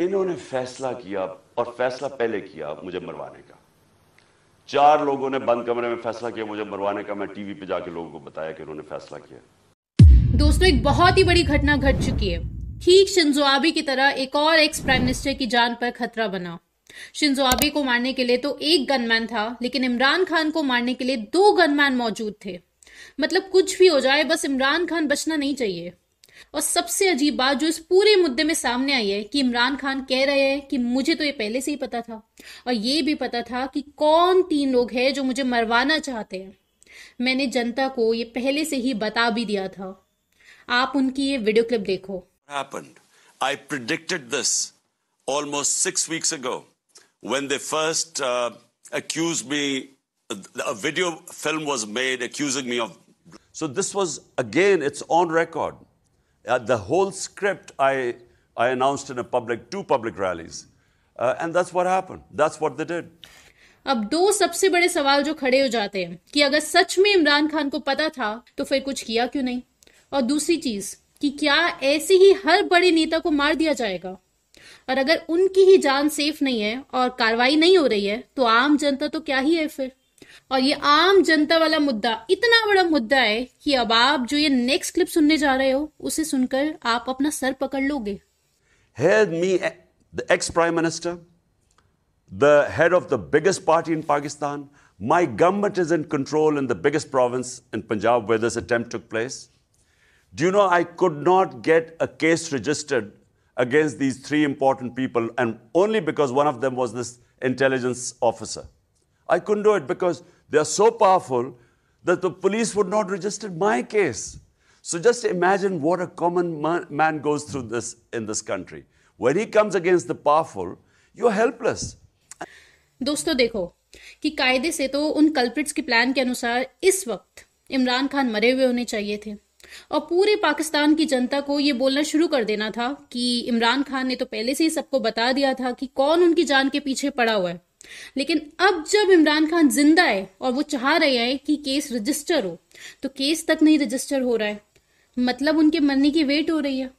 इन्होंने फैसला किया और फैसला पहले किया मुझे मरवाने का चार लोगों ने बंद कमरे में फैसला किया मुझे मरवाने का मैं टीवी पे जाके लोगों को बताया कि इन्होंने फैसला किया दोस्तों एक बहुत ही बड़ी घटना घट चुकी है ठीक शिंजो आबे की तरह एक और एक्स प्राइम मिनिस्टर की जान पर खतरा बना शिंजो आबे को मारने के लिए तो एक गनमैन था लेकिन इमरान खान को मारने के लिए दो गनमैन मौजूद थे मतलब कुछ भी हो जाए बस इमरान खान बचना नहीं चाहिए और सबसे अजीब बात जो इस पूरे मुद्दे में सामने आई है कि इमरान खान कह रहे हैं कि मुझे तो ये पहले से ही पता था और ये भी पता था कि कौन तीन लोग हैं जो मुझे मरवाना चाहते हैं मैंने जनता को ये पहले से ही बता भी दिया था आप उनकी ये वीडियो क्लिप देखो I predicted this six weeks video film was made accusing me of so this was again it's on record Uh, the whole script I, I announced in a public, two public rallies. Uh, and that's what happened. That's what they did. अब दो सबसे बड़े सवाल जो खड़े हो जाते हैं कि अगर सच में इमरान खान को पता था तो फिर कुछ किया क्यों नहीं और दूसरी चीज कि क्या ऐसे ही हर बड़े नेता को मार दिया जाएगा और अगर उनकी ही जान सेफ नहीं है और कार्रवाई नहीं हो रही है तो आम जनता तो क्या ही है फिर और ये आम जनता वाला मुद्दा इतना बड़ा मुद्दा है कि अब आप जो ये नेक्स्ट क्लिप सुनने जा रहे हो उसे सुनकर आप अपना सर पकड़ लोगे ex prime minister the head of the biggest party in Pakistan my government is in control in the biggest province in Punjab whether attempt place Do you know I could not get a case registered against these three important people, and only because one of them was this intelligence officer? I couldn't do it because they are so powerful that the police would not register my case. So just imagine what a common man goes through this in this country. When he comes against the powerful, you're helpless. दोस्तों देखो कि कायदे से तो उन culprits के plan के अनुसार इस वक्त इमरान खान मरे हुए होने चाहिए थे और पूरे पाकिस्तान की जनता को ये बोलना शुरू कर देना था कि इमरान खान ने तो पहले से ही सबको बता दिया था कि कौन उनकी जान के पीछे पड़ा हुआ है लेकिन अब जब इमरान खान जिंदा है और वो चाह रहे हैं कि केस रजिस्टर हो तो केस तक नहीं रजिस्टर हो रहा है मतलब उनके मरने की वेट हो रही है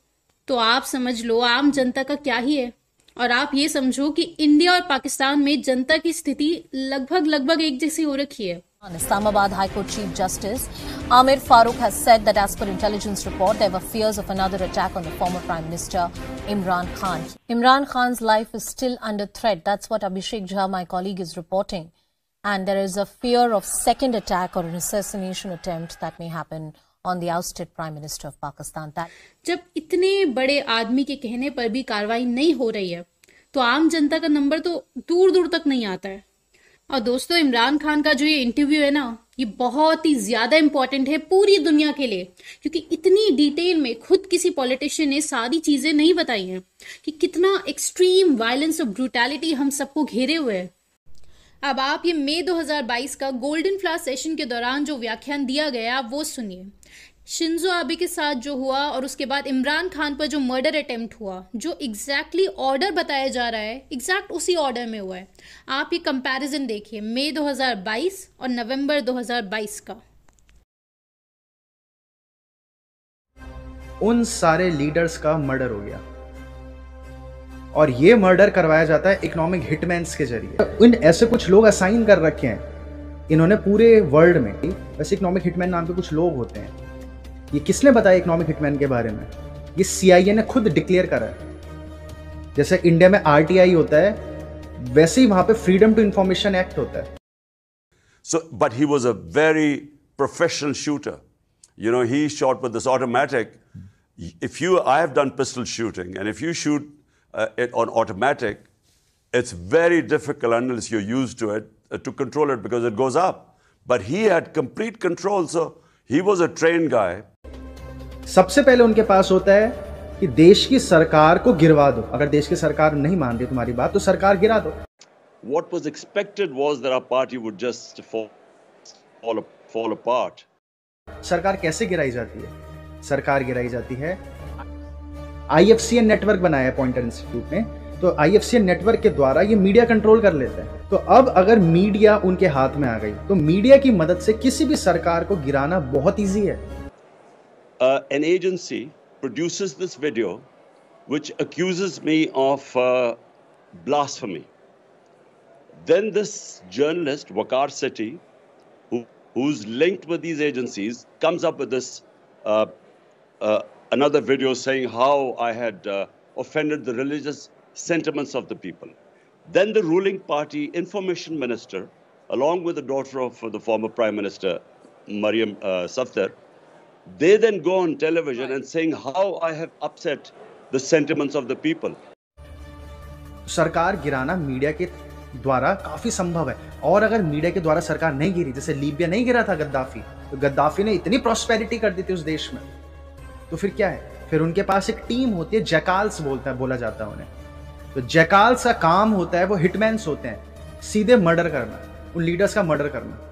तो आप समझ लो आम जनता का क्या ही है और आप ये समझो कि इंडिया और पाकिस्तान में जनता की स्थिति लगभग लगभग एक जैसी हो रखी है Islamabad high court chief justice Amir Farooq has said that as per intelligence report, there were fears of another attack on the former Prime Minister Imran Khan. Imran Khan's life is still under threat. That's what Abhishek Jha, my colleague, is reporting. And there is a fear of second attack or an assassination attempt that may happen on the ousted Prime Minister of Pakistan. That जब इतने बड़े आदमी के कहने पर भी कार्रवाई नहीं हो रही है तो आम जनता का नंबर तो दूर दूर तक नहीं आता है और दोस्तों इमरान खान का जो ये इंटरव्यू है ना ये बहुत ही ज्यादा इंपॉर्टेंट है पूरी दुनिया के लिए क्योंकि इतनी डिटेल में खुद किसी पॉलिटिशियन ने सारी चीजें नहीं बताई हैं कि कितना एक्सट्रीम वायलेंस और ब्रूटैलिटी हम सबको घेरे हुए है अब आप ये मई 2022 का गोल्डन फ्लास सेशन के दौरान जो व्याख्यान दिया गया आप वो सुनिए शिंजो आबे के साथ जो हुआ और उसके बाद इमरान खान पर जो मर्डर अटेम्प्ट हुआ जो एग्जैक्टली exactly ऑर्डर बताया जा रहा है एग्जैक्ट उसी ऑर्डर में हुआ है आप ये कंपैरिजन देखिए मई 2022 और नवंबर 2022 का उन सारे लीडर्स का मर्डर हो गया और ये मर्डर करवाया जाता है इकोनॉमिक हिटमैन्स के जरिए इन ऐसे कुछ लोग असाइन कर रखे हैं इन्होंने पूरे वर्ल्ड में वैसे इकोनॉमिक हिटमैन नाम के कुछ लोग होते हैं ये किसने बताया इकोनॉमिक हिटमैन के बारे में ये सी ने खुद डिक्लेयर करा है जैसे इंडिया में आर होता है वैसे ही वहां पे फ्रीडम टू इंफॉर्मेशन एक्ट होता है so but he was a very professional shooter you know he shot with this automatic if you i have done pistol shooting and if you shoot uh, it on automatic it's very difficult unless you're used to it uh, to control it because it goes up but he had complete control so he was a trained guy सबसे पहले उनके पास होता है कि देश की सरकार को गिरवा दो अगर देश की सरकार नहीं मान रही तुम्हारी बात तो सरकार गिरा दो what was expected was there are party would just fall, fall, सरकार कैसे गिराई जाती है सरकार गिराई जाती है आईएफसीएन नेटवर्क बनाया है पॉइंटर इंस्टीट्यूट ने तो एन नेटवर्क के द्वारा ये मीडिया कंट्रोल कर लेते हैं तो अब अगर मीडिया उनके हाथ में आ गई तो मीडिया की मदद से किसी भी सरकार को गिराना बहुत ईजी है uh, an agency produces this video which accuses me of uh, blasphemy. Then this journalist, Wakar Sethi, who, who's linked with these agencies, comes up with this uh, uh another video saying how I had uh, offended the religious sentiments of the people. Then the ruling party information minister, along with the daughter of the former prime minister, Mariam uh, Safdar, They then go on television and saying how I have upset the sentiments of the people. सरकार गिराना media के द्वारा काफी संभव है और अगर media के द्वारा सरकार नहीं गिरी जैसे लीबिया नहीं गिरा था गद्दाफी तो गद्दाफी ने इतनी प्रॉस्पेरिटी कर दी थी उस देश में तो फिर क्या है फिर उनके पास एक टीम होती है जैकाल्स बोलता है बोला जाता है उन्हें तो जैकाल्स का काम होता है वो हिटमैन होते हैं सीधे मर्डर करना उन लीडर्स का मर्डर करना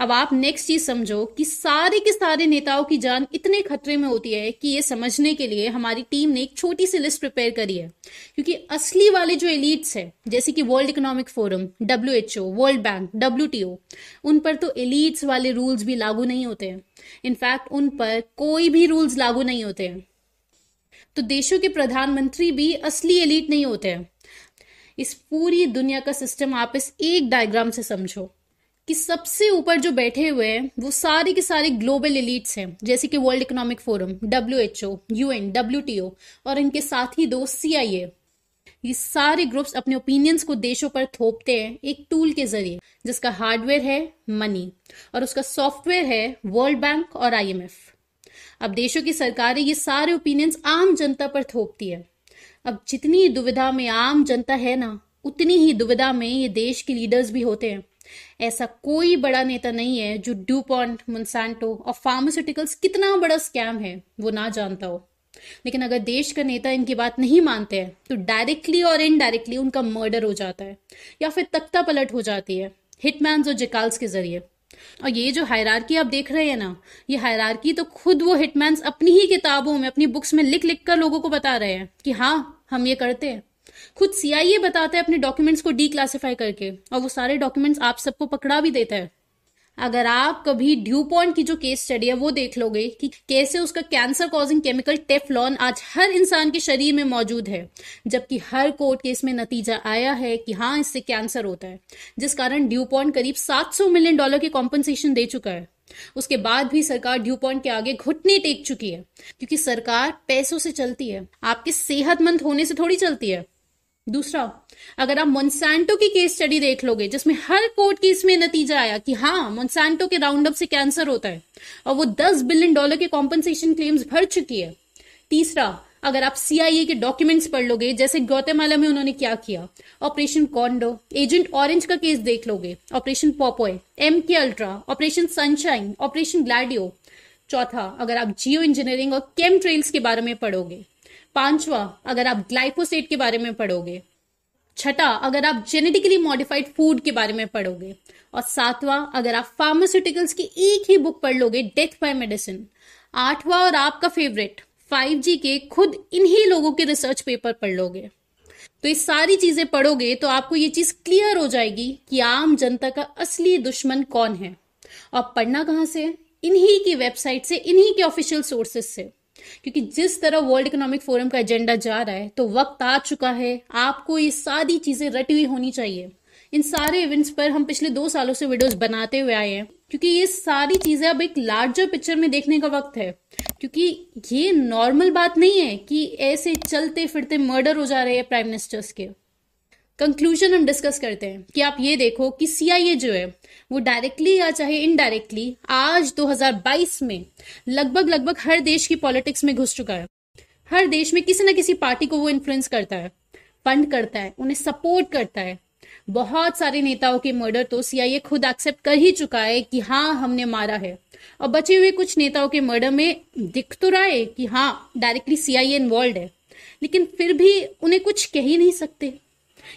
अब आप नेक्स्ट चीज समझो कि सारे के सारे नेताओं की जान इतने खतरे में होती है कि ये समझने के लिए हमारी टीम ने एक छोटी सी लिस्ट प्रिपेयर करी है क्योंकि असली वाले जो एलिट्स है जैसे कि World Economic Forum W H O World Bank W T O उन पर तो एलिट्स वाले रूल्स भी लागू नहीं होते हैं इनफैक्ट उन पर कोई भी रूल्स लागू नहीं होते हैं तो देशों के प्रधानमंत्री भी असली एलिट नहीं होते हैं इस पूरी दुनिया का सिस्टम आप इस एक डायग्राम से समझो कि सबसे ऊपर जो बैठे हुए हैं वो सारे के सारे ग्लोबल एलिट्स हैं जैसे कि World Economic Forum W H O U N W T O और इनके साथ ही दोस्त सी आई ए ये सारे ग्रुप्स अपने ओपिनियंस को देशों पर थोपते हैं एक टूल के जरिए जिसका हार्डवेयर है मनी और उसका सॉफ्टवेयर है वर्ल्ड बैंक और आईएमएफ अब देशों की सरकारें ये सारे ओपिनियंस आम जनता पर थोपती है अब जितनी दुविधा में आम जनता है ना उतनी ही दुविधा में ये देश के लीडर्स भी होते हैं ऐसा कोई बड़ा नेता नहीं है जो ड्यूपॉन्ट मुंसांटो और फार्मास्यूटिकल्स कितना बड़ा स्कैम है वो ना जानता हो लेकिन अगर देश का नेता इनकी बात नहीं मानते हैं तो डायरेक्टली और इनडायरेक्टली उनका मर्डर हो जाता है या फिर तख्ता पलट हो जाती है हिटमैन और जिकाल्स के जरिए और ये जो हायरार्की आप देख रहे हैं ना ये हायरार्की तो खुद वो हिटमैन अपनी ही किताबों में अपनी बुक्स में लिख लिख कर लोगों को बता रहे हैं कि हाँ हम ये करते हैं खुद सीआईए बताता है अपने डॉक्यूमेंट्स को डीक्लासिफाई करके और वो सारे डॉक्यूमेंट्स आप सबको पकड़ा भी देता है अगर आप कभी ड्यू पॉइंट की जो केस स्टडी है वो देख लोगे कि कैसे उसका कैंसर कॉजिंग केमिकल टेफलॉन आज हर इंसान के शरीर में मौजूद है जबकि हर कोर्ट केस में नतीजा आया है कि हाँ इससे कैंसर होता है जिस कारण ड्यू पॉइंट करीब 700 मिलियन डॉलर के कॉम्पनसेशन दे चुका है उसके बाद भी सरकार ड्यू पॉइंट के आगे घुटने टेक चुकी है क्योंकि सरकार पैसों से चलती है आपके सेहतमंद होने से थोड़ी चलती है दूसरा अगर आप मोन्सैंटो की केस स्टडी देख लोगे जिसमें हर कोर्ट केस में नतीजा आया कि हाँ मोन्सैंटो के राउंड अप से कैंसर होता है और वो दस बिलियन डॉलर के कॉम्पनसेशन क्लेम्स भर चुकी है तीसरा अगर आप सीआईए के डॉक्यूमेंट्स पढ़ लोगे जैसे गौतेमाला में उन्होंने क्या किया ऑपरेशन कॉन्डो एजेंट ऑरेंज का केस देख लोगे operation Popeye M K Ultra operation Sunshine operation Gladio चौथा अगर आप जियो इंजीनियरिंग और केम ट्रेल्स के बारे में पढ़ोगे पांचवा अगर आप ग्लाइफोसेट के बारे में पढ़ोगे छठा अगर आप जेनेटिकली मॉडिफाइड फूड के बारे में पढ़ोगे और सातवां अगर आप फार्मास्यूटिकल्स की एक ही बुक पढ़ लोगे डेथ बाय मेडिसिन आठवां और आपका फेवरेट 5G के खुद इन्हीं लोगों के रिसर्च पेपर पढ़ लोगे तो ये सारी चीजें पढ़ोगे तो आपको ये चीज क्लियर हो जाएगी कि आम जनता का असली दुश्मन कौन है और पढ़ना कहाँ से इन्हीं की वेबसाइट से इन्हीं के ऑफिशियल सोर्सेस से क्योंकि जिस तरह वर्ल्ड इकोनॉमिक फोरम का एजेंडा जा रहा है तो वक्त आ चुका है आपको ये सारी चीजें रटी हुई होनी चाहिए इन सारे इवेंट्स पर हम पिछले दो सालों से वीडियोस बनाते हुए आए हैं क्योंकि ये सारी चीजें अब एक लार्जर पिक्चर में देखने का वक्त है क्योंकि ये नॉर्मल बात नहीं है कि ऐसे चलते फिरते मर्डर हो जा रहे हैं प्राइम मिनिस्टर्स के कंक्लूजन हम डिस्कस करते हैं कि आप ये देखो कि सीआईए जो है वो डायरेक्टली या चाहे इनडायरेक्टली आज 2022 में लगभग लगभग हर देश की पॉलिटिक्स में घुस चुका है हर देश में किसी ना किसी पार्टी को वो इन्फ्लुएंस करता है फंड करता है उन्हें सपोर्ट करता है बहुत सारे नेताओं के मर्डर तो सीआईए खुद एक्सेप्ट कर ही चुका है कि हाँ हमने मारा है और बचे हुए कुछ नेताओं के मर्डर में दिख तो रहा है कि हाँ डायरेक्टली सीआईए इन्वॉल्व है लेकिन फिर भी उन्हें कुछ कह ही नहीं सकते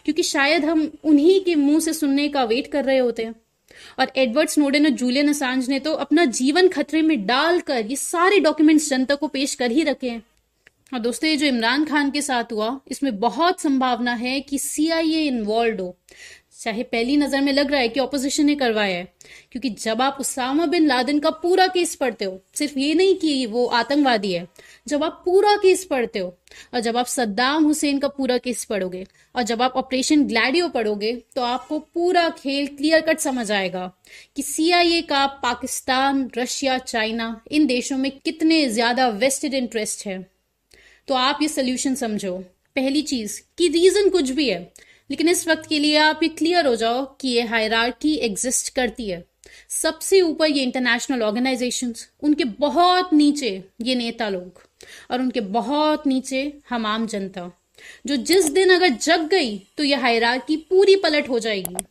क्योंकि शायद हम उन्हीं के मुंह से सुनने का वेट कर रहे होते हैं और एडवर्ड स्नोडन और जूलियन असांज ने तो अपना जीवन खतरे में डालकर ये सारे डॉक्यूमेंट्स जनता को पेश कर ही रखे हैं और दोस्तों ये जो इमरान खान के साथ हुआ इसमें बहुत संभावना है कि सीआईए इन्वॉल्व हो चाहे पहली नज़र में लग रहा है कि ऑपोजिशन ने करवाया है क्योंकि जब आप उसामा बिन लादेन का पूरा केस पढ़ते हो सिर्फ ये नहीं कि वो आतंकवादी है जब आप पूरा केस पढ़ते हो और जब आप सद्दाम हुसैन का पूरा केस पढ़ोगे और जब आप ऑपरेशन ग्लैडियो पढ़ोगे तो आपको पूरा खेल क्लियर कट समझ आएगा कि सीआईए का पाकिस्तान रशिया चाइना इन देशों में कितने ज़्यादा वेस्टेड इंटरेस्ट है तो आप ये सोल्यूशन समझो पहली चीज़ की रीज़न कुछ भी है लेकिन इस वक्त के लिए आप ये क्लियर हो जाओ कि ये हायरार्की एग्जिस्ट करती है सबसे ऊपर ये इंटरनेशनल ऑर्गेनाइजेशन उनके बहुत नीचे ये नेता लोग और उनके बहुत नीचे हम आम जनता जो जिस दिन अगर जग गई तो ये हायरार्की पूरी पलट हो जाएगी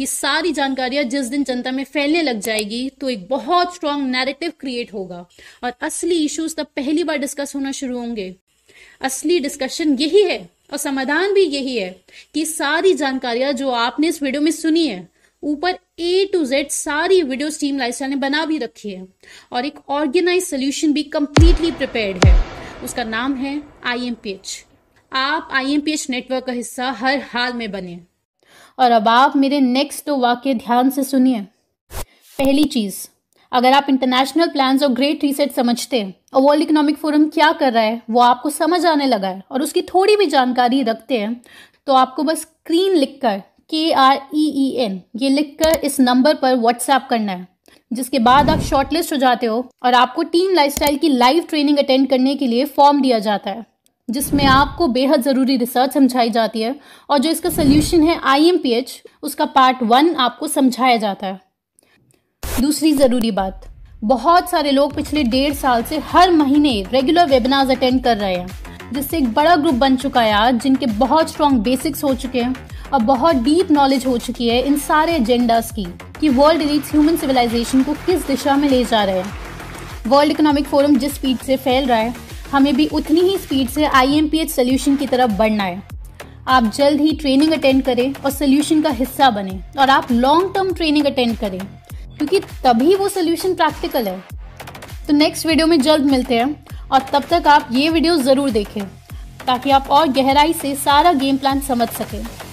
ये सारी जानकारियां जिस दिन जनता में फैलने लग जाएगी तो एक बहुत स्ट्रांग नैरेटिव क्रिएट होगा और असली इश्यूज तब पहली बार डिस्कस होना शुरू होंगे असली डिस्कशन यही है और समाधान भी यही है कि सारी जानकारियां जो आपने इस वीडियो में सुनी है ऊपर ए टू जेड सारी वीडियो स्टीम लाइफस्टाइल ने बना भी रखी है और एक ऑर्गेनाइज सोल्यूशन भी कंप्लीटली प्रिपेयर्ड है उसका नाम है आई आप आई नेटवर्क का हिस्सा हर हाल में बने और अब आप मेरे नेक्स्ट दो वाक्य ध्यान से सुनिए पहली चीज़ अगर आप इंटरनेशनल प्लान और ग्रेट रीसेट समझते हैं और वर्ल्ड इकोनॉमिक फोरम क्या कर रहा है वो आपको समझ आने लगा है और उसकी थोड़ी भी जानकारी रखते हैं तो आपको बस स्क्रीन लिखकर के आर ई ई एन ये लिखकर इस नंबर पर व्हाट्सएप करना है जिसके बाद आप शॉर्टलिस्ट हो जाते हो और आपको टीम लाइफस्टाइल की लाइव ट्रेनिंग अटेंड करने के लिए फॉर्म दिया जाता है जिसमें आपको बेहद ज़रूरी रिसर्च समझाई जाती है और जो इसका सोल्यूशन है आई उसका पार्ट वन आपको समझाया जाता है दूसरी ज़रूरी बात बहुत सारे लोग पिछले डेढ़ साल से हर महीने रेगुलर वेबिनार्स अटेंड कर रहे हैं जिससे एक बड़ा ग्रुप बन चुका है आज जिनके बहुत स्ट्रॉन्ग बेसिक्स हो चुके हैं और बहुत डीप नॉलेज हो चुकी है इन सारे एजेंडास की कि वर्ल्ड रीच ह्यूमन सिविलाइजेशन को किस दिशा में ले जा रहे हैं वर्ल्ड इकोनॉमिक फोरम जिस स्पीड से फैल रहा है हमें भी उतनी ही स्पीड से I M P H solution की तरफ बढ़ना है आप जल्द ही ट्रेनिंग अटेंड करें और सोल्यूशन का हिस्सा बने और आप लॉन्ग टर्म ट्रेनिंग अटेंड करें क्योंकि तभी वो सोल्यूशन प्रैक्टिकल है तो नेक्स्ट वीडियो में जल्द मिलते हैं और तब तक आप ये वीडियो ज़रूर देखें ताकि आप और गहराई से सारा गेम प्लान समझ सकें